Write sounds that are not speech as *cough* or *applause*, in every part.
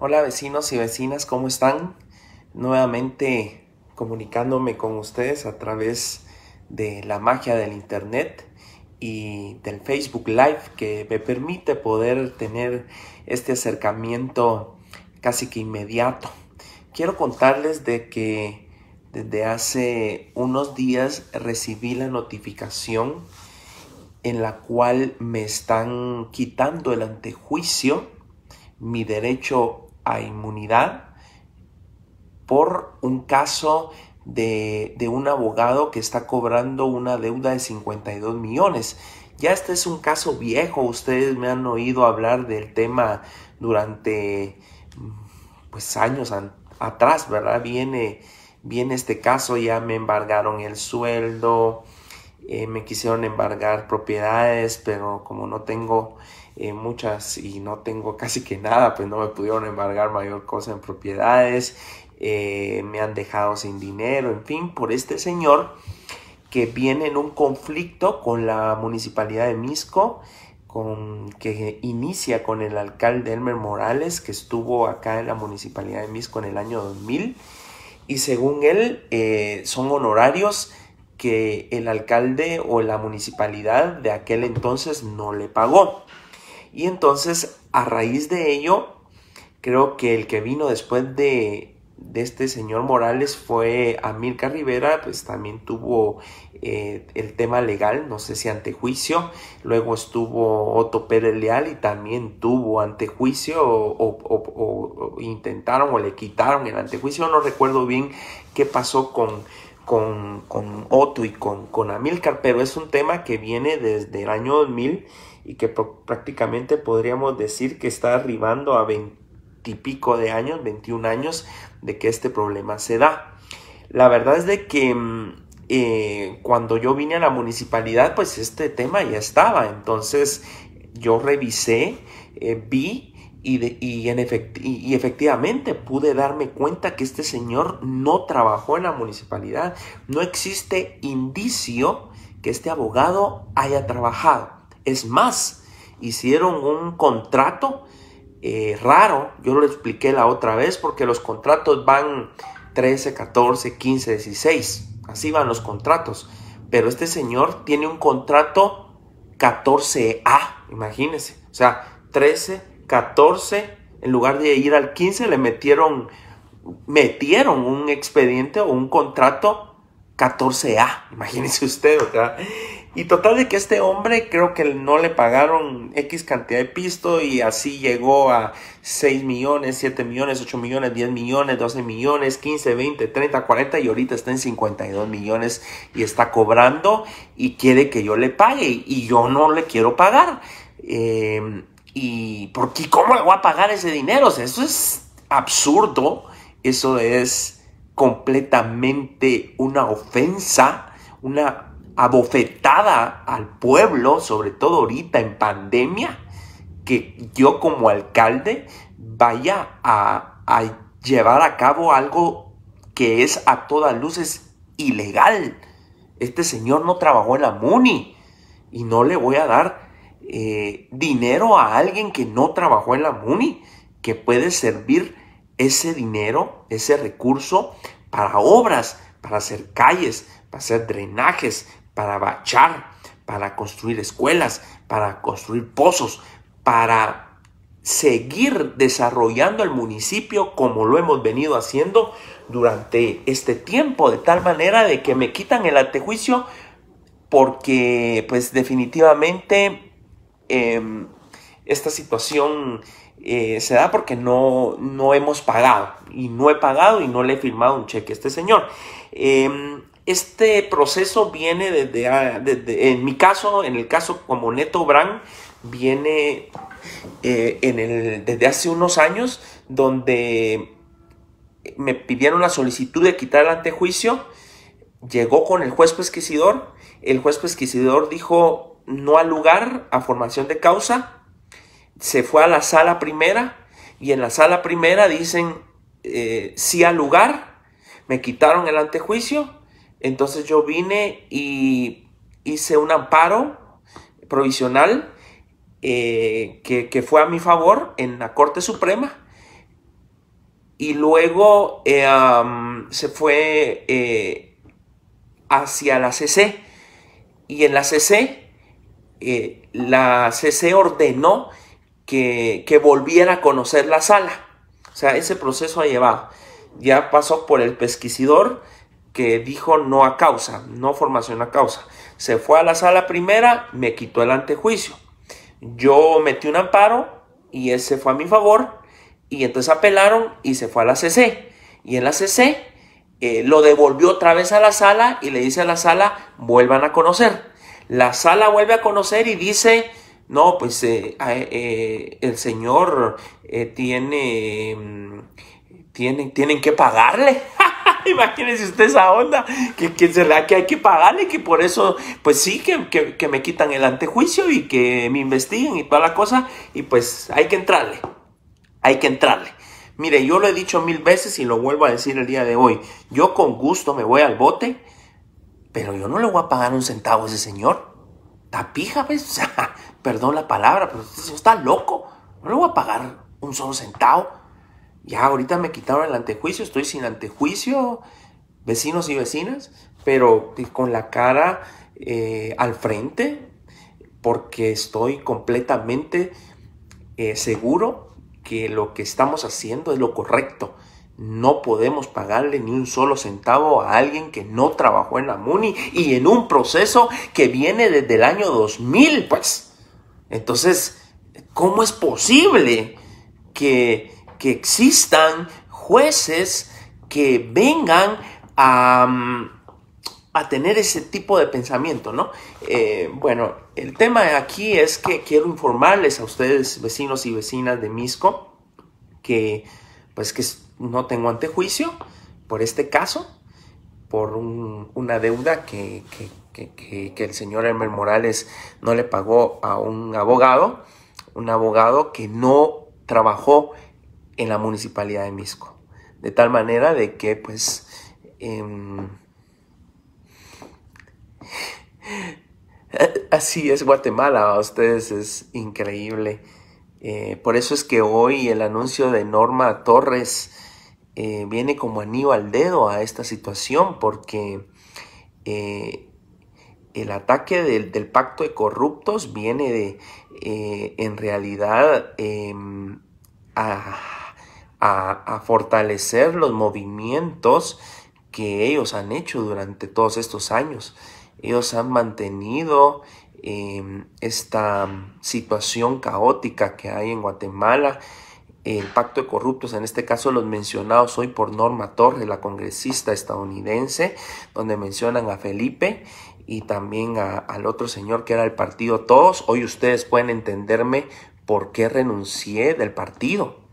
Hola vecinos y vecinas, ¿cómo están? Nuevamente comunicándome con ustedes a través de la magia del Internet y del Facebook Live que me permite poder tener este acercamiento casi que inmediato. Quiero contarles de que desde hace unos días recibí la notificación en la cual me están quitando el antejuicio, mi derecho inmunidad por un caso de, un abogado que está cobrando una deuda de 52 millones. Ya este es un caso viejo, ustedes me han oído hablar del tema durante pues años atrás, ¿verdad? Viene, viene este caso, ya me embargaron el sueldo, eh, me quisieron embargar propiedades, pero como no tengo eh, muchas y no tengo *laughs* casi que nada, pues no me pudieron embargar mayor cosa en propiedades, eh, me han dejado sin dinero, en fin, por este señor que viene en un conflicto con la municipalidad de Misco, con, que inicia con el alcalde Elmer Morales, que estuvo acá en la municipalidad de Misco en el año 2000, y según él eh, son honorarios que el alcalde o la municipalidad de aquel entonces no le pagó. Y entonces, a raíz de ello, creo que el que vino después de, este señor Morales fue Amilcar Rivera, pues también tuvo eh, el tema legal, no sé si antejuicio, luego estuvo Otto Pérez Leal y también tuvo antejuicio o, intentaron o le quitaron el antejuicio, no recuerdo bien qué pasó con, con, Otto y con, con Amilcar, pero es un tema que viene desde el año 2000 y que prácticamente podríamos decir que está arribando a 20 y pico de años, 21 años de que este problema se da. La verdad es de que mm, eh, cuando yo vine a la municipalidad, pues este tema ya estaba. Entonces yo revisé, eh, vi y, en y, efectivamente pude darme cuenta que este señor no trabajó en la municipalidad. No existe indicio que este abogado haya trabajado. Es más, hicieron un contrato eh, raro, yo lo expliqué la otra vez, porque los contratos van 13, 14, 15, 16, así van los contratos. Pero este señor tiene un contrato 14A, imagínense, o sea, 13, 14, en lugar de ir al 15 le metieron, metieron un expediente o un contrato 14A, imagínense usted, o sea, y total de que este hombre creo que no le pagaron X cantidad de pisto y así llegó a 6 millones, 7 millones, 8 millones, 10 millones, 12 millones, 15, 20, 30, 40 y ahorita está en 52 millones y está cobrando y quiere que yo le pague y yo no le quiero pagar. Em, ¿Y por qué? ¿Cómo le voy a pagar ese dinero? eso es absurdo, eso es completamente una ofensa, una abofetada al pueblo, sobre todo ahorita en pandemia, que yo como alcalde vaya a, llevar a cabo algo que es a todas luces ilegal. Este señor no trabajó en la MUNI y no le voy a dar eh, dinero a alguien que no trabajó en la MUNI, que puede servir ese dinero, ese recurso para obras, para hacer calles, para hacer drenajes, para bachar, para construir escuelas, para construir pozos, para seguir desarrollando el municipio como lo hemos venido haciendo durante este tiempo, de tal manera de que me quitan el antejuicio porque pues definitivamente em, esta situación eh, se da porque no, no hemos pagado y no he pagado y no le he firmado un cheque a este señor. Em, este proceso viene ah, desde, en mi caso, en el caso como Neto Brand, viene eh, desde hace unos años donde me pidieron la solicitud de quitar el antejuicio, llegó con el juez pesquisidor, el juez pesquisidor dijo no al lugar a formación de causa, se fue a la sala primera y en la sala primera dicen eh, sí al lugar, me quitaron el antejuicio entonces yo vine y hice un amparo provisional eh, que, fue a mi favor en la Corte Suprema. Y luego eh, se fue eh, hacia la CC. Y en la CC, la CC ordenó que, que, volviera a conocer la sala. O sea, ese proceso ha llevado. Ya pasó por el pesquisidor, que dijo no a causa, no formación a causa. Se fue a la sala primera, me quitó el antejuicio. Yo metí un amparo y ese fue a mi favor y entonces apelaron y se fue a la CC. Y en la CC eh, lo devolvió otra vez a la sala y le dice a la sala, vuelvan a conocer. La sala vuelve a conocer y dice, no, pues eh, eh, el señor tiene, mm, tiene, tienen que pagarle. *laughs* *laughs* Imagínense usted esa onda, que, será que hay que pagarle, que por eso, pues sí, que, me quitan el antejuicio y que me investiguen y toda la cosa, y pues hay que entrarle, hay que entrarle. Mire, yo lo he dicho mil veces y lo vuelvo a decir el día de hoy, yo con gusto me voy al bote, pero yo no le voy a pagar un centavo a ese señor. Tapija, pues, *laughs* perdón la palabra, pero usted está loco, no le voy a pagar un solo centavo. Ya ahorita me quitaron el antejuicio, estoy sin antejuicio, vecinos y vecinas, pero con la cara eh, al frente, porque estoy completamente eh, seguro que lo que estamos haciendo es lo correcto. No podemos pagarle ni un solo centavo a alguien que no trabajó en la MUNI y en un proceso que viene desde el año 2000, pues. Entonces, ¿cómo es posible que que existan jueces que vengan mm, a, tener ese tipo de pensamiento, ¿no? Eh, bueno, el tema aquí es que quiero informarles a ustedes, vecinos y vecinas de Misco, que pues que no tengo antejuicio por este caso, por una deuda que, el señor Hermel Morales no le pagó a un abogado, un abogado que no trabajó en la municipalidad de Misco. De tal manera de que, pues, em, *laughs* así es Guatemala, a ustedes es increíble. Eh, por eso es que hoy el anuncio de Norma Torres eh, viene como anillo al dedo a esta situación, porque eh, el ataque del, del, pacto de corruptos viene de, en realidad, em, a a, fortalecer los movimientos que ellos han hecho durante todos estos años. Ellos han mantenido em, esta situación caótica que hay en Guatemala, el pacto de corruptos, en este caso los mencionados hoy por Norma Torres, la congresista estadounidense, donde mencionan a Felipe y también al otro señor que era el partido Todos. Hoy ustedes pueden entenderme por qué renuncié del partido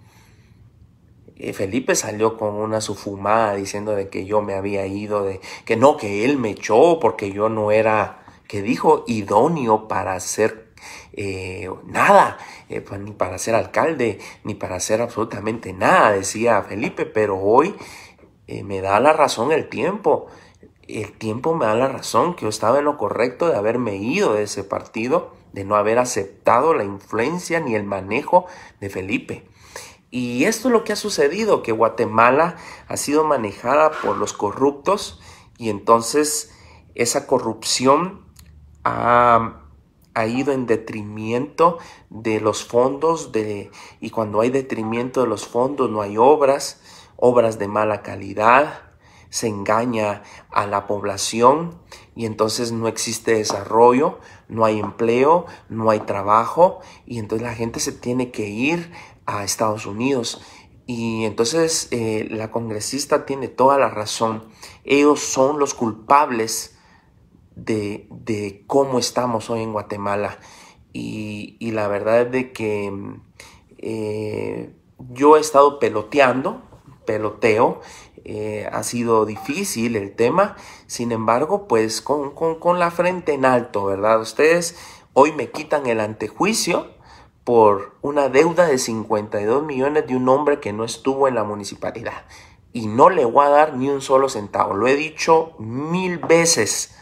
eh, Felipe salió con una sufumada diciendo de que yo me había ido, de que no, que él me echó porque yo no era, que dijo, idóneo para hacer eh, nada, eh, pues, ni para ser alcalde, ni para hacer absolutamente nada, decía Felipe, pero hoy me da la razón el tiempo. El tiempo me da la razón que yo estaba en lo correcto de haberme ido de ese partido, de no haber aceptado la influencia ni el manejo de Felipe. Y esto es lo que ha sucedido, que Guatemala ha sido manejada por los corruptos y entonces esa corrupción ha, ido en detrimento de los fondos de, y cuando hay detrimento de los fondos no hay obras, obras de mala calidad, se engaña a la población y entonces no existe desarrollo, no hay empleo, no hay trabajo y entonces la gente se tiene que ir a Estados Unidos. Y entonces eh, la congresista tiene toda la razón. Ellos son los culpables de, cómo estamos hoy en Guatemala. Y, la verdad es de que eh, yo he estado peloteando, peloteo, eh, ha sido difícil el tema, sin embargo, pues con, con la frente en alto, ¿verdad? Ustedes hoy me quitan el antejuicio por una deuda de 52 millones de un hombre que no estuvo en la municipalidad. Y no le voy a dar ni un solo centavo. Lo he dicho mil veces.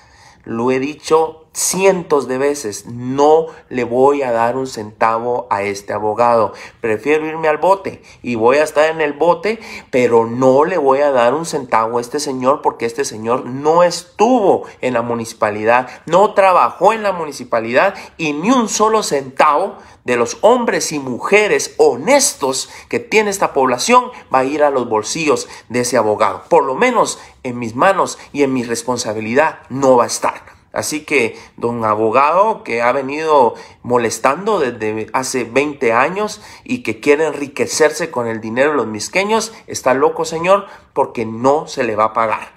Lo he dicho cientos de veces, no le voy a dar un centavo a este abogado. Prefiero irme al bote y voy a estar en el bote, pero no le voy a dar un centavo a este señor porque este señor no estuvo en la municipalidad, no trabajó en la municipalidad y ni un solo centavo de los hombres y mujeres honestos que tiene esta población va a ir a los bolsillos de ese abogado. Por lo menos en mis manos y en mi responsabilidad no va a estar. Así que don abogado que ha venido molestando desde hace 20 años y que quiere enriquecerse con el dinero de los misqueños, está loco señor porque no se le va a pagar.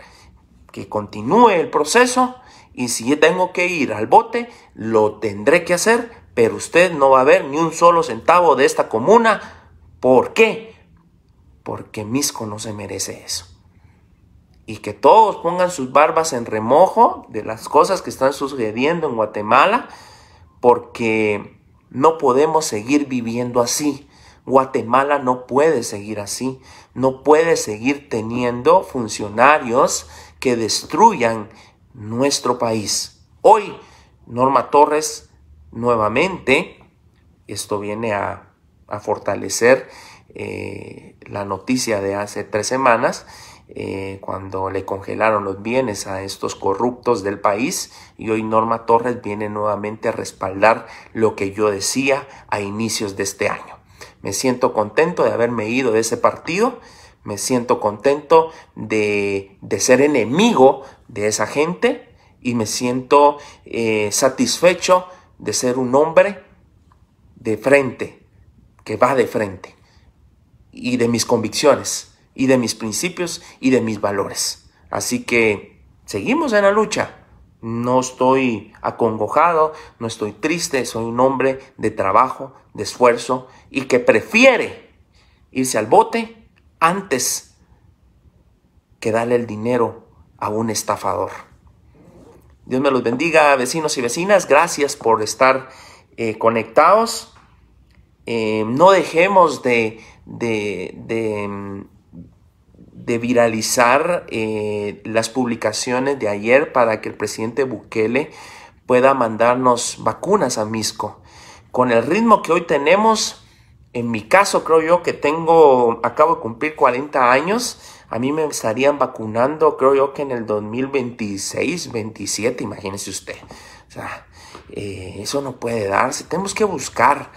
Que continúe el proceso y si tengo que ir al bote, lo tendré que hacer, pero usted no va a ver ni un solo centavo de esta comuna. ¿Por qué? Porque Misco no se merece eso y que todos pongan sus barbas en remojo de las cosas que están sucediendo en Guatemala, porque no podemos seguir viviendo así. Guatemala no puede seguir así, no puede seguir teniendo funcionarios que destruyan nuestro país. Hoy, Norma Torres, nuevamente, esto viene a, fortalecer eh, la noticia de hace tres semanas, eh, cuando le congelaron los bienes a estos corruptos del país y hoy Norma Torres viene nuevamente a respaldar lo que yo decía a inicios de este año. Me siento contento de haberme ido de ese partido, me siento contento de, de ser enemigo de esa gente y me siento eh, satisfecho de ser un hombre de frente, que va de frente y de mis convicciones y de mis principios y de mis valores. Así que seguimos en la lucha. No estoy acongojado, no estoy triste, soy un hombre de trabajo, de esfuerzo y que prefiere irse al bote antes que darle el dinero a un estafador. Dios me los bendiga, vecinos y vecinas. Gracias por estar eh, conectados. Eh, no dejemos de mm, de viralizar eh, las publicaciones de ayer para que el presidente Bukele pueda mandarnos vacunas a Misco. Con el ritmo que hoy tenemos, en mi caso creo yo que tengo, acabo de cumplir 40 años, a mí me estarían vacunando creo yo que en el 2026, 27, imagínese usted. O sea, eh, eso no puede darse, tenemos que buscar.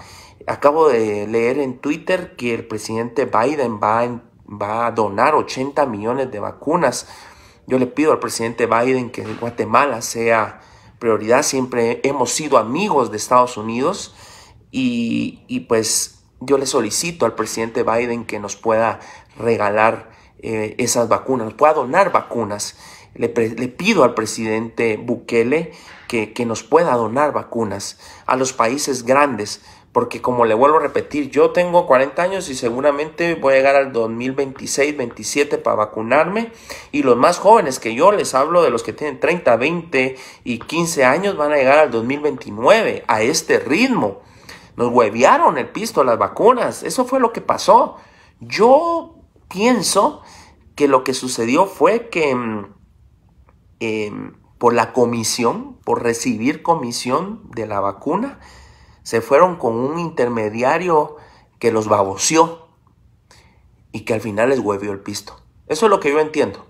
Acabo de leer en Twitter que el presidente Biden va a va a donar 80 millones de vacunas. Yo le pido al presidente Biden que Guatemala sea prioridad. Siempre hemos sido amigos de Estados Unidos y, pues yo le solicito al presidente Biden que nos pueda regalar eh, esas vacunas, nos pueda donar vacunas. Le, le, pido al presidente Bukele que, que nos pueda donar vacunas a los países grandes porque como le vuelvo a repetir, yo tengo 40 años y seguramente voy a llegar al 2026, 27 para vacunarme. Y los más jóvenes que yo les hablo de los que tienen 30, 20 y 15 años van a llegar al 2029 a este ritmo. Nos huevearon el pisto las vacunas. Eso fue lo que pasó. Yo pienso que lo que sucedió fue que mm, em, por la comisión, por recibir comisión de la vacuna, se fueron con un intermediario que los baboseó y que al final les huevió el pisto. Eso es lo que yo entiendo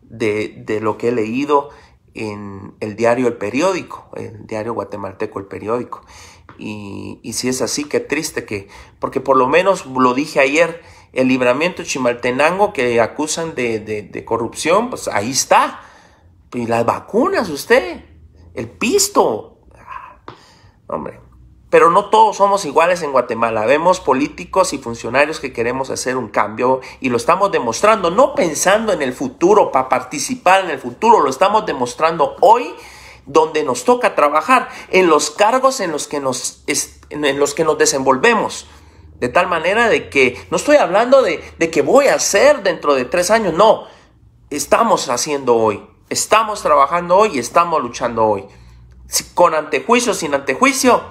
de, lo que he leído en el diario El Periódico, el diario guatemalteco El Periódico. Y, si es así, qué triste que, porque por lo menos lo dije ayer, el libramiento Chimaltenango que acusan de corrupción, pues ahí está. Y las vacunas, usted, el pisto. Ah, hombre, pero no todos somos iguales en Guatemala. Vemos políticos y funcionarios que queremos hacer un cambio y lo estamos demostrando, no pensando en el futuro, para participar en el futuro, lo estamos demostrando hoy donde nos toca trabajar, en los cargos en los que nos, en los que nos desenvolvemos. De tal manera de que no estoy hablando de, de que voy a hacer dentro de tres años, no. Estamos haciendo hoy, estamos trabajando hoy y estamos luchando hoy. Con antejuicio, sin antejuicio,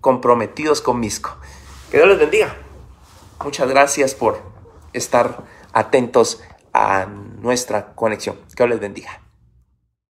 comprometidos con Misco. Que Dios les bendiga. Muchas gracias por estar atentos a nuestra conexión. Que Dios les bendiga.